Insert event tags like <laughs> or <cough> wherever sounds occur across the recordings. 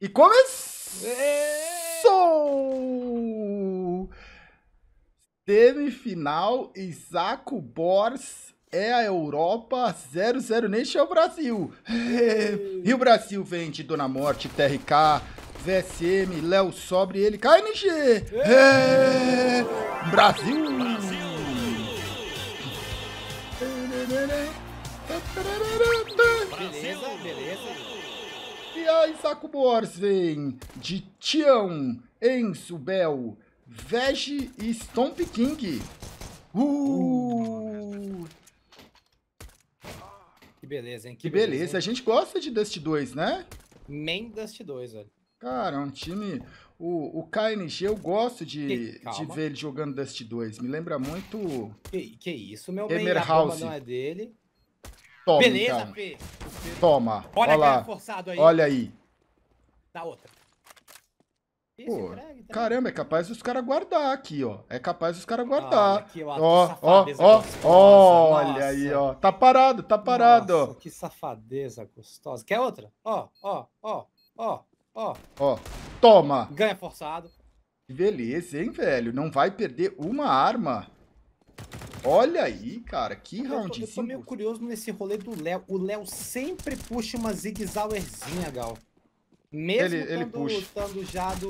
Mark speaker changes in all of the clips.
Speaker 1: E começou! Semifinal, Isaco Bors é a Europa, 00 Nation é o Brasil. e o Brasil vende Dona Morte, TRK, VSM, Léo Sobre, ele, KNG. É. Brasil! Beleza, beleza. Isaac Saco vem de Tião, Enzo, Bel, Veg e Stomp King. Uh! Que beleza, hein? Que, que beleza. beleza. Hein? A gente gosta de Dust 2, né? Main Dust 2, velho. Cara, é um time. O, o KNG, eu gosto de, de ver ele jogando Dust 2. Me lembra muito. Que, que isso, meu Gamer bem. House. A não é dele.
Speaker 2: Toma, Beleza, então. Fê. Toma. Olha, Olha forçado aí. Olha aí.
Speaker 1: Dá outra. Pô, caramba, é capaz dos caras guardar aqui, ó. É capaz dos caras guardar. aqui, ó, ó, ó, ó, olha aí, ó. Tá parado, tá parado. Nossa, que safadeza gostosa. Quer outra? Ó, ó, ó, ó, ó. Ó, toma. Ganha forçado. Beleza, hein, velho? Não vai perder uma arma. Olha aí, cara, que eu round Eu tô meio curioso nesse rolê do Léo. O Léo sempre puxa uma zigzauerzinha, Gal. Mesmo ele, ele puxa. estando já do...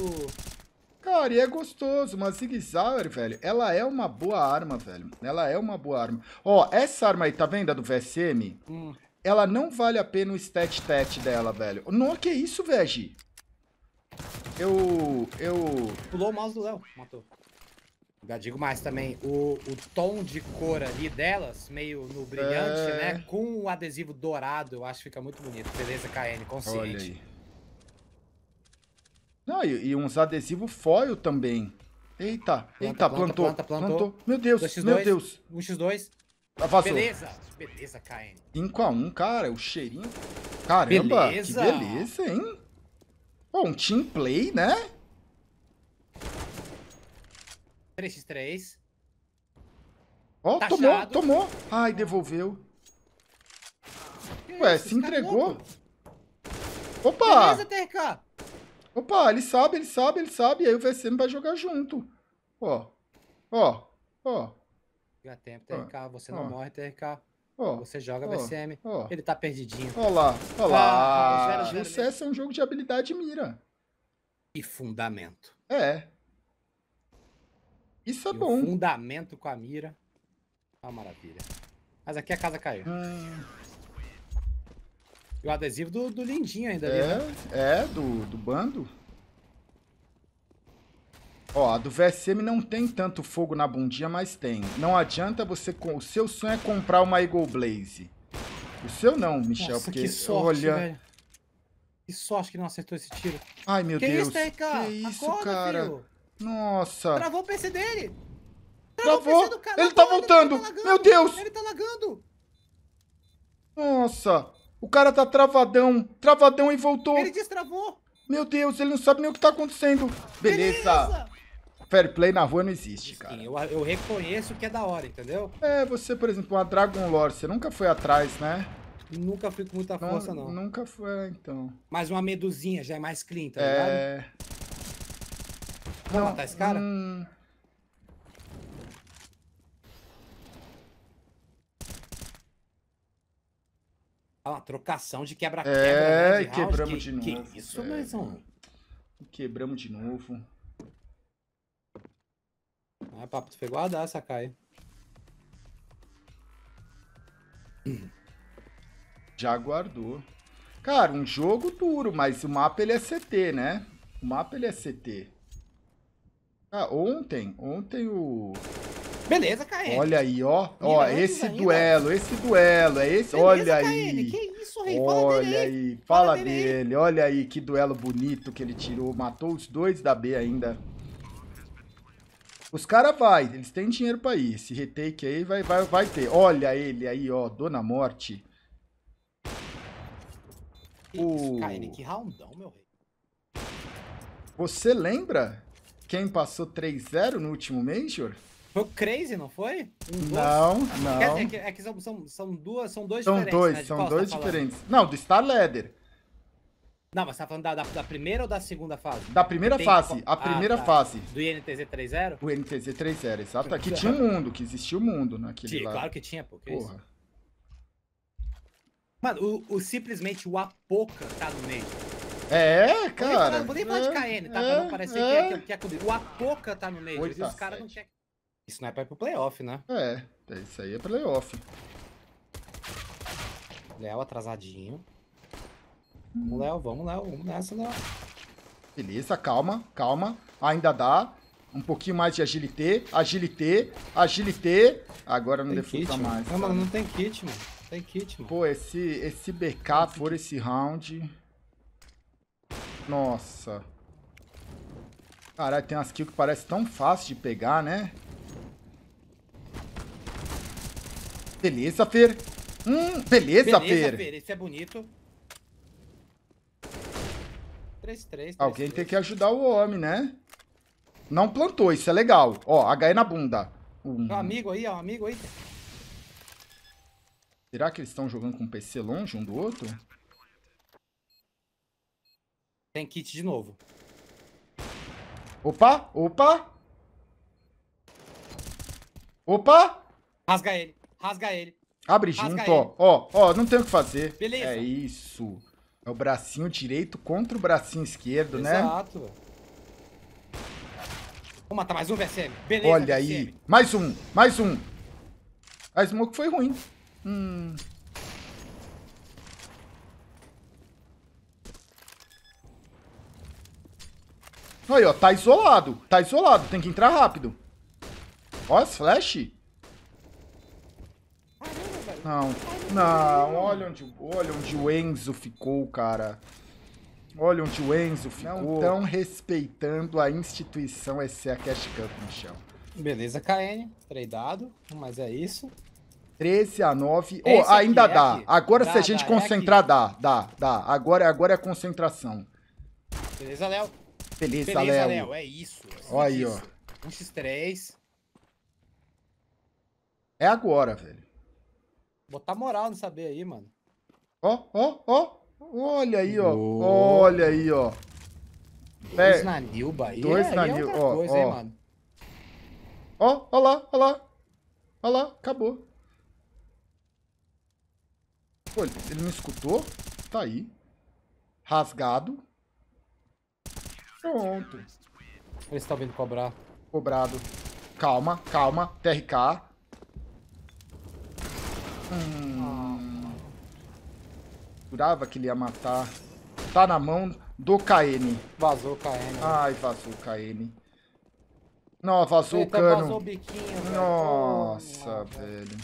Speaker 1: Cara, e é gostoso. Uma Zig Zauer, velho, ela é uma boa arma, velho. Ela é uma boa arma. Ó, essa arma aí, tá vendo? A do VSM? Hum. Ela não vale a pena o stat tat dela, velho. Não, que isso, vegi? Eu... Eu... Pulou o mouse do Léo. Matou. Já digo mais também, o, o tom de cor ali delas, meio no brilhante, né, é... né? Com o adesivo dourado, eu acho que fica muito bonito. Beleza, KN, consciente. Olha aí. Não, e, e uns adesivos foil também. Eita, planta, eita, planta, plantou, planta, plantou. plantou. Meu Deus, 2x2, meu Deus. 1x2. Passou. Ah, beleza, beleza, KN. 5x1, cara, o cheirinho. Caramba, beleza. que beleza, hein? Pô, um team play, né? 3x3. Ó, oh, tomou, tomou. Ai, devolveu. Ué, se é entregou. Opa! Beleza, TRK. Opa, ele sabe, ele sabe, ele sabe. E aí o VSM vai jogar junto. Ó, ó, ó. Dá tempo, TRK. Você não morre, TRK. você joga ó, Ele tá perdidinho. Ó lá, ó lá. Ah, o CS é um jogo de habilidade e mira. E fundamento. É. Isso é e bom. fundamento com a mira. Uma maravilha. Mas aqui a casa caiu. E o adesivo do, do lindinho ainda é, ali, né? É, do, do bando. Ó, a do VSM não tem tanto fogo na bundinha, mas tem. Não adianta você... O seu sonho é comprar uma Eagle Blaze. O seu não, Michel, Nossa, porque... que sorte, olha... Velho. Que sorte que não acertou esse tiro. Ai, meu que Deus. Isso aí, cara? Que isso, Acorda, cara? Nossa. Travou o PC dele. Travou. Travou. O PC cara. Ele tá voltando. tá Meu Deus. Ele tá lagando. Nossa. O cara tá travadão. Travadão e voltou. Ele destravou. Meu Deus, ele não sabe nem o que tá acontecendo. Beleza. Beleza. Fair play na rua não existe, Sim, cara. Eu, eu reconheço que é da hora, entendeu? É, você, por exemplo, uma Dragon Lore, você nunca foi atrás, né? Nunca fui com muita força, não. não. Nunca foi, então. Mas uma meduzinha já é mais clean, tá é... ligado? É. Não. Matar esse cara? Hum... lá, trocação de quebra-quebra. É, né, quebramos que, de novo. Que isso, é. mais um. Quebramos de novo. Ah, papo, tu foi guardar essa Kai. Já guardou. Cara, um jogo duro, mas o mapa ele é CT, né? O mapa ele é CT. Ah, ontem, ontem o... Beleza, KN. Olha aí, ó. Ó, esse ainda. duelo, esse duelo, é esse. Beleza, olha aí. Que isso, Rei? Fala olha dele aí. Fala, fala dele. dele. Olha aí que duelo bonito que ele tirou. Matou os dois da B ainda. Os caras vai, eles têm dinheiro pra ir. Esse retake aí vai, vai, vai ter. Olha ele aí, ó. Dona Morte. Que isso, oh. que roundão, meu rei. Você lembra quem passou 3-0 no último Major? Foi o Crazy, não foi? Um não, dois. Ah, não. É que, é que são, são, são, duas, são dois são diferentes. Dois, né? São tá dois, tá diferentes. Não, do Star Leather. Não, mas você tá falando da, da, da, primeira ou da segunda fase? Da primeira Tem fase, que... a ah, primeira ah, tá. fase. Do INTZ 3-0? O INTZ 3-0, exato. Aqui <laughs> tinha um mundo, que existia o um mundo naquele tinha, lá. Claro que tinha, pô. Que Porra. Isso? Mano, o, o, simplesmente o Apoca tá no meio. É, Cara, não vou nem falar de é, KN, tá? É, pra não é, parecer é. que, é, que é O é Apoca tá no meio, os caras não Isso não é pra ir pro playoff, né? É, isso aí é playoff. Léo atrasadinho. Vamos, Léo, vamos, Léo, vamos nessa, Léo. Beleza, calma, calma. Ainda dá. Um pouquinho mais de agilité, agilité, agilité. Agora não defusa mais. Não, mano, não tem kit, mano. Tem kit, mano. Pô, esse, esse backup por esse round. Nossa. Caralho, tem umas kills que parece tão fácil de pegar, né? Beleza, Fer. Hum, beleza, beleza Fer. Fer. Esse é bonito. 3, 3, Alguém 3, tem que ajudar o homem, né? Não plantou, isso é legal. Ó, HE na bunda. Um, um amigo aí, ó, um amigo aí. Será que eles estão jogando com o PC longe um do outro? Tem kit de novo. Opa, opa. Opa. Rasga ele, rasga ele. Abre rasga junto, ele. ó. Ó, ó, não tem o que fazer. Beleza. É isso. É o bracinho direito contra o bracinho esquerdo, Exato. né? Exato. Vou matar tá mais um, VSM. Beleza, Olha VSM. aí. Mais um, mais um. A smoke foi ruim. Hum... Aí, ó, tá isolado. Tá isolado, tem que entrar rápido. Ó as flash. Não, não, olha onde, olha onde o Enzo ficou, cara. Olha onde o Enzo ficou. Não tão respeitando a instituição SCA Cash Cup, Michel. Beleza, KN, treinado, mas é isso. 13 a 9. Oh, ainda é dá. Agora, dá, se a gente dá, é concentrar, é dá, dá, dá. Agora, agora é a concentração. Beleza, Léo. Feliz, Feliz Alel. Alel. É, é isso. Olha aí, ó. 1x3. É agora, velho. Botar moral no saber aí, mano. Ó, ó, ó. Olha aí, ó. Oh. Olha aí, ó. Dois na Nilba aí. Dois é, na Nilba. É ó, coisa, ó. Hein, mano. Ó, ó lá, ó lá. Ó lá, acabou. Pô, ele não escutou? Tá aí. Rasgado. Pronto. Eles estão tá vindo cobrar. Cobrado. Calma, calma. TRK. Hum. Jurava que ele ia matar. Tá na mão do KN. Vazou o KN. Né? Ai, vazou o KN. Não, vazou Eita, o cano. Vazou o biquinho, Nossa, velho.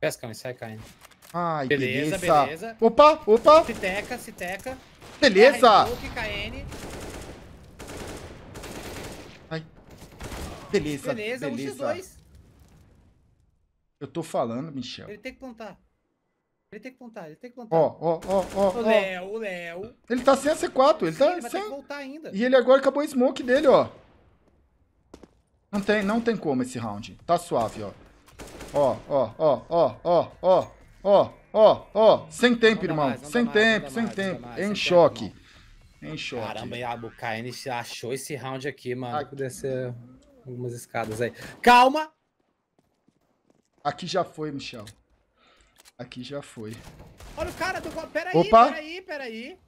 Speaker 1: Pescão, sai aí, KN. Ai, beleza, beleza. beleza. Opa, opa. citeca citeca. Beleza! Beleza, beleza. Beleza, Eu tô falando, Michel. Ele tem que plantar. Ele tem que plantar, ele tem que plantar. Ó, ó, ó, ó. O Léo, o Léo. Ele tá sem a C4, ele tá Sim, tá ele sem... voltar ainda. E ele agora acabou o smoke dele, ó. Não tem, não tem como esse round. Tá suave, ó. Ó, ó, ó, ó, ó, ó, ó. Ó, ó, sem tempo, irmão. Mais, sem mais, tempo, sem mais, tempo. Em sem choque. Tempo, em choque. Caramba, o KN achou esse round aqui, mano. Aqui. Descer algumas escadas aí. Calma! Aqui já foi, Michel. Aqui já foi. Olha o cara do... Peraí, Opa. peraí, peraí.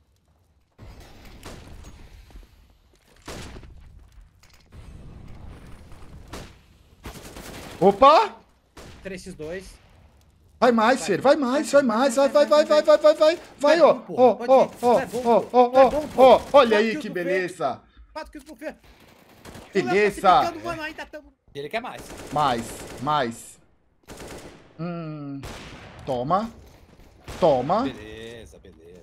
Speaker 1: Opa! 3x2. Vai mais, Ciro, vai mais, vai mais, vai, vai, vai, vai, vai, vai, vai, vai, é ó, ó, ó, ó, ó, ó, ó, olha aí que beleza. Então, beleza. Ele quer mais. Mais, mais. Hum, toma, toma. Beleza, beleza.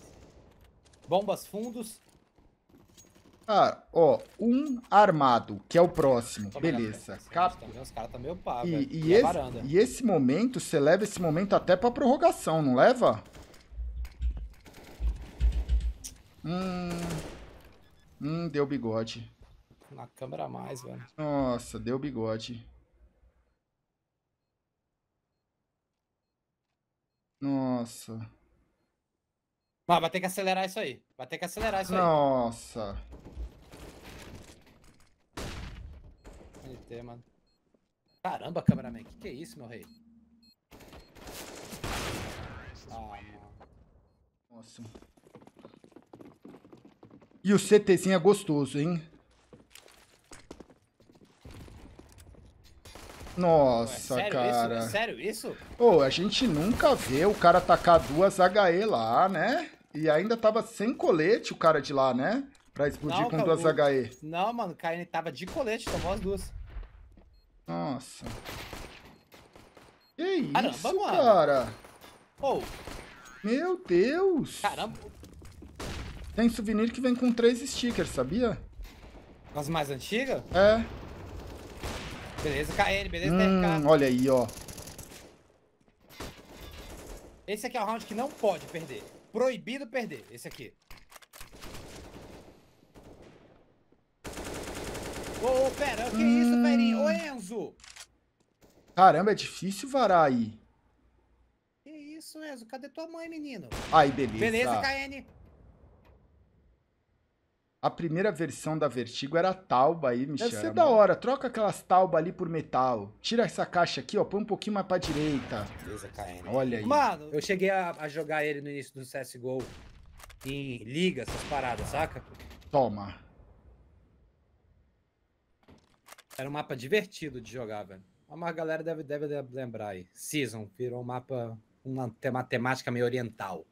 Speaker 1: Bombas fundos, Cara, ah, ó, um armado, que é o próximo. Tô Beleza. Cap... Os caras tá meio pago. E, e, e, esse, e esse momento, você leva esse momento até pra prorrogação, não leva? Hum. Hum, deu bigode. Na câmera mais, velho. Nossa, deu bigode. Nossa. Mas vai ter que acelerar isso aí. Vai ter que acelerar isso Nossa. aí. Nossa. LT, mano. Caramba, cameraman, que que é isso, meu rei? Ah, mano. Nossa. E o CTzinho é gostoso, hein? Nossa, Ué, sério cara. Isso? sério isso? Pô, é a gente nunca vê o cara tacar duas HE lá, né? E ainda tava sem colete o cara de lá, né? Pra explodir não, com duas HE. Não, mano, o KN tava de colete, tomou as duas. Nossa. Que isso, Caramba, mano. cara? Oh. Meu Deus. Caramba. Tem souvenir que vem com três stickers, sabia? As mais antigas? É. Beleza, KN, beleza, hum, TRK. Olha aí, ó. Esse aqui é o round que não pode perder. Proibido perder, esse aqui. Ô, ô, pera, que é hum... isso, Perinho? Ô, Enzo! Caramba, é difícil varar aí. Que isso, Enzo? Cadê tua mãe, menino? Ai, beleza. Beleza, KN. A primeira versão da Vertigo era Tauba aí, Michel. Deve ser da hora. Troca aquelas Tauba ali por metal. Tira essa caixa aqui, ó. Põe um pouquinho mais pra direita. Beleza, KN. Olha aí. Mano, eu cheguei a, a jogar ele no início do CSGO. Em liga, essas paradas, saca? Toma. Era um mapa divertido de jogar, velho. Uma galera deve, deve, lembrar aí. Season virou um mapa, uma matemática meio oriental.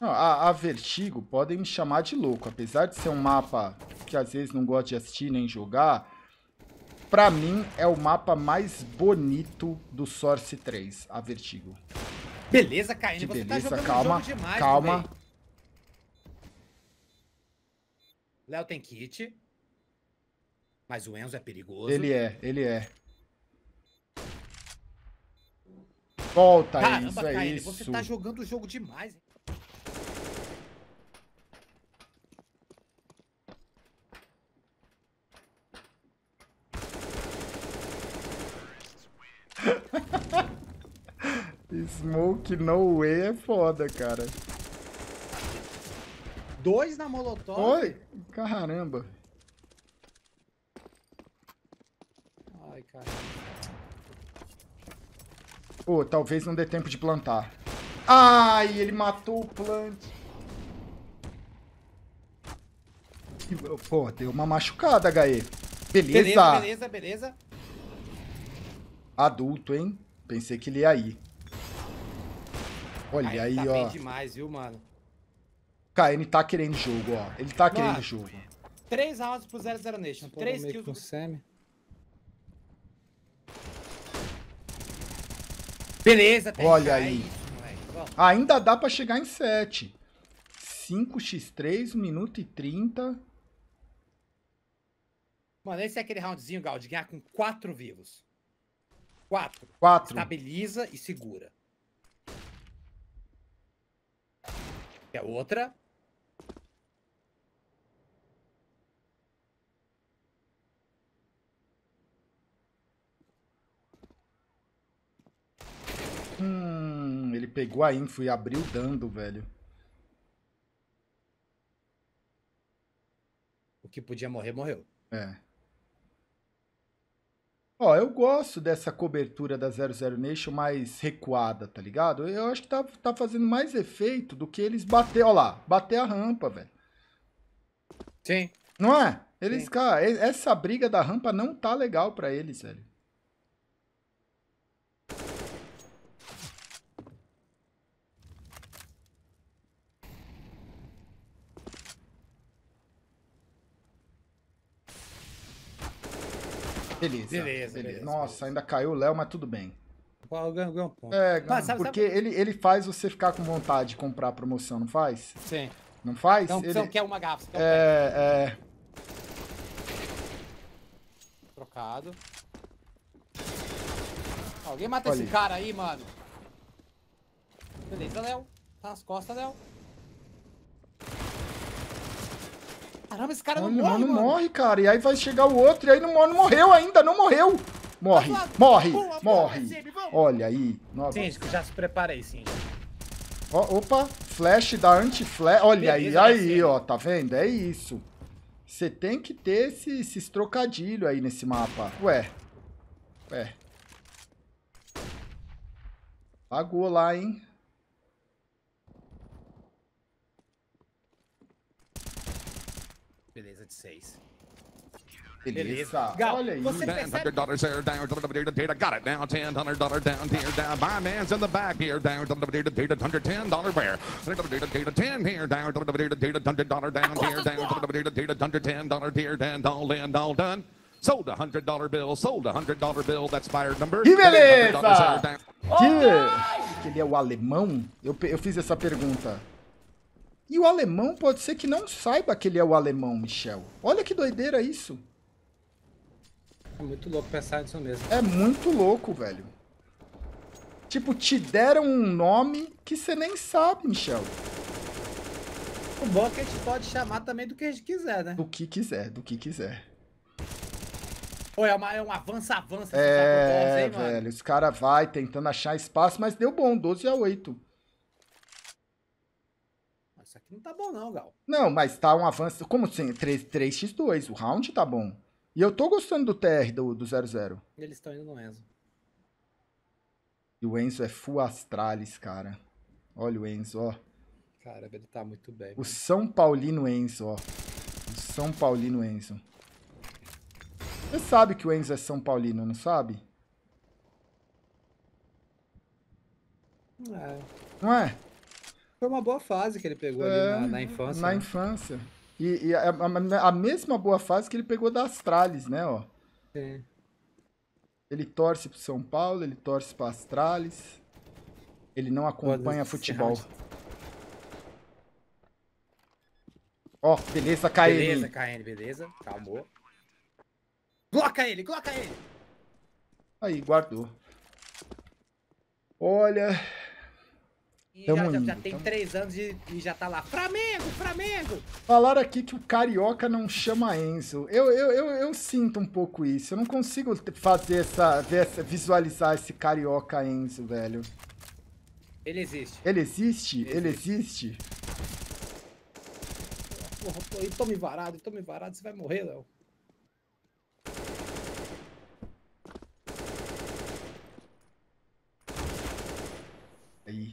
Speaker 1: Não, a, a, Vertigo podem me chamar de louco. Apesar de ser um mapa que às vezes não gosto de assistir nem jogar, pra mim é o mapa mais bonito do Source 3, a Vertigo. Beleza, Caíne, você tá beleza, tá jogando calma, demais, calma. Léo tem kit. Mas o Enzo é perigoso. Ele é, ele é. Volta Caramba, isso, é Kaine, isso. Você tá jogando o jogo demais. Hein? <laughs> Smoke no way é foda, cara. Dois na Molotov? Oi! Caramba! Ai, cara. Pô, talvez não dê tempo de plantar. Ai, ele matou o plant. Pô, deu uma machucada, HE. Beleza. Beleza, beleza, beleza. Adulto, hein? Pensei que ele ia aí. Olha aí, aí tá ó. Bem demais, viu, mano? ele tá querendo jogo, ó. Ele tá querendo jogo. Três rounds pro 00 Nation. Três kills. Com Sammy. Beleza, tem Olha aí. Isso, Ainda dá pra chegar em 7. 5x3, 1 minuto e 30. Mano, esse é aquele roundzinho, Gal, de ganhar com 4 vivos. 4. 4. Estabiliza e segura. É outra. Hum, ele pegou a info e abriu dando, velho. O que podia morrer, morreu. É. Ó, eu gosto dessa cobertura da 00 Nation mais recuada, tá ligado? Eu acho que tá, tá fazendo mais efeito do que eles bater, ó lá, bater a rampa, velho. Sim. Não é? Eles, Sim. cara, essa briga da rampa não tá legal para eles, velho. Beleza. Beleza, beleza. Nossa, beleza. ainda caiu o Léo, mas tudo bem. Ganho, um ponto. É, mas, sabe, porque sabe... Ele, ele faz você ficar com vontade de comprar a promoção, não faz? Sim. Não faz? Então, ele... você então quer uma garrafa. Então é, quer um é, pé. é. Trocado. Alguém mata Olha esse cara aí, mano. Beleza, Léo. Tá nas costas, Léo. Caramba, esse cara mano, não morre, mano. Não morre, cara. E aí vai chegar o outro e aí não, não morreu ainda, não morreu. Morre, morre, boa, boa, morre. Olha aí. Nova... que já se prepara aí, sim. opa, flash da anti-flash. Olha Beleza, aí, aí, ó, tá vendo? É isso. Você tem que ter esse, esses trocadilhos aí nesse mapa. Ué. Ué. Pagou lá, hein? beleza de 6. Beleza. Gal, Olha você percebe... dollars here, down, got it now, ten hundred dollar down here, down. My man's in the back here, down, hundred ten dollar where, ten here, down, hundred dollar down here, down, hundred ten dollar here, down, all in, all done. Sold a hundred dollar bill, sold a hundred dollar bill, that's fire number. Que beleza! Que... Que oh, ele é o alemão? Eu, eu fiz essa pergunta. E o alemão pode ser que não saiba que ele é o alemão, Michel. Olha que doideira isso. É muito louco pensar nisso mesmo. É muito louco, velho. Tipo, te deram um nome que você nem sabe, Michel. O bom é que a gente pode chamar também do que a gente quiser, né? Do que quiser, do que quiser. Pô, é, uma, é um avança-avança. Assim, é, tá 12, hein, velho, os caras vai tentando achar espaço, mas deu bom, 12 a 8 isso aqui não tá bom não, Gal. Não, mas tá um avanço, como 3, assim? 3x2, o round tá bom. E eu tô gostando do TR, do 0-0. Do zero, zero. Eles estão indo no Enzo. E o Enzo é full astralis, cara. Olha o Enzo, ó. Caramba, ele tá muito bem. O mano. São Paulino Enzo, ó. O São Paulino Enzo. Você sabe que o Enzo é São Paulino, não sabe? Não é. Não é? Foi uma boa fase que ele pegou é, ali na, na, infância. Na né? infância. E, e a, a, a, mesma boa fase que ele pegou da Astralis, né, ó. Sim. Ele torce pro São Paulo, ele torce pra Astralis. Ele não acompanha futebol. Ó, beleza, KN. Beleza, KN, beleza. Calmou. Bloca ele, bloca ele! Aí, guardou. Olha, e já, já, tem tamo... três anos e, e, já tá lá. Flamengo, Flamengo! Falaram aqui que o carioca não chama Enzo. Eu, eu, eu, eu sinto um pouco isso. Eu não consigo fazer essa, essa. visualizar esse carioca Enzo, velho. Ele existe. Ele existe? Ele, Ele existe. Porra, eu tô me varado, tome tô me varado, você vai morrer, Léo.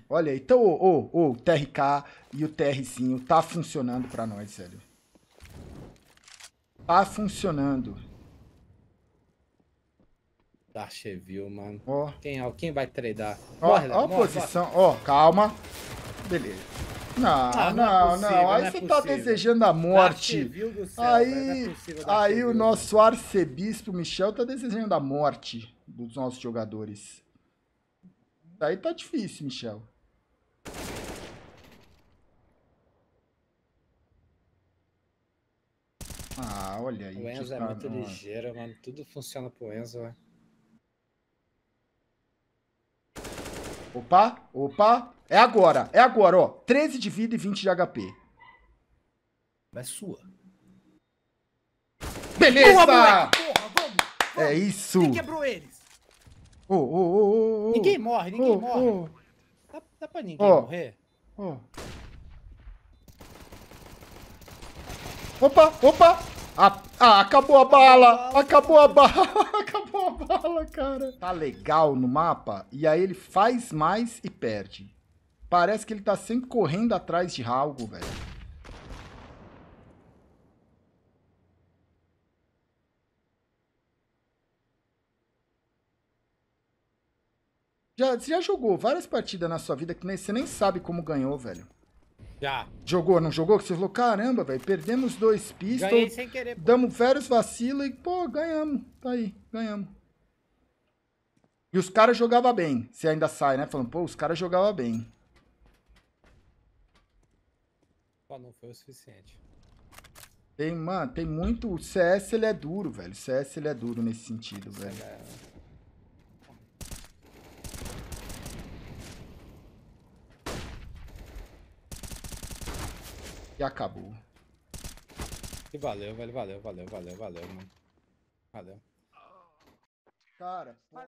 Speaker 1: Olha, então oh, oh, oh, o TRK e o TRzinho tá funcionando pra nós, velho. Tá funcionando. Tá cheio, mano. Ó. Quem, ó, é quem vai tradar? Ó, ó a posição. Ó, calma. Beleza. Não, ah, não, é não, é possível, não. Aí não é você tá possível. tá desejando a tá, morte. Céu, aí é possível, aí o nosso arcebispo Michel tá desejando a morte dos nossos jogadores. Aí tá difícil, Michel. Ah, olha aí. O Enzo é muito mano. ligeiro, mano. Tudo funciona pro Enzo, velho. Opa, opa. É agora, é agora, ó. 13 de vida e 20 de HP. É sua.
Speaker 2: Beleza! Porra, porra,
Speaker 1: vamos, vamos. É isso. Quem quebrou eles? Oh, oh, oh, oh, oh. Ninguém morre, ninguém oh, morre. Oh. Dá, dá pra ninguém oh. morrer? Oh. Opa, opa. Ah, ah, acabou a bala! Acabou a bala! <laughs> acabou a bala, cara! Tá legal no mapa, e aí ele faz mais e perde. Parece que ele tá sempre correndo atrás de algo, velho. Já, você já jogou várias partidas na sua vida que você nem sabe como ganhou, velho. Já. Jogou, não jogou? Que você falou, caramba, velho, perdemos dois pistols. Ganhei sem querer. Pô. Damos vários vacilos e, pô, ganhamos. Tá aí, ganhamos. E os caras jogavam bem. Você ainda sai, né? Falando, pô, os caras jogavam bem. Pô, não foi o suficiente. Tem, mano, tem muito... O CS, ele é duro, velho. O CS, ele é duro nesse sentido, velho. É, E acabou. E valeu, velho. Valeu, valeu, valeu, valeu, mano. Valeu. Cara,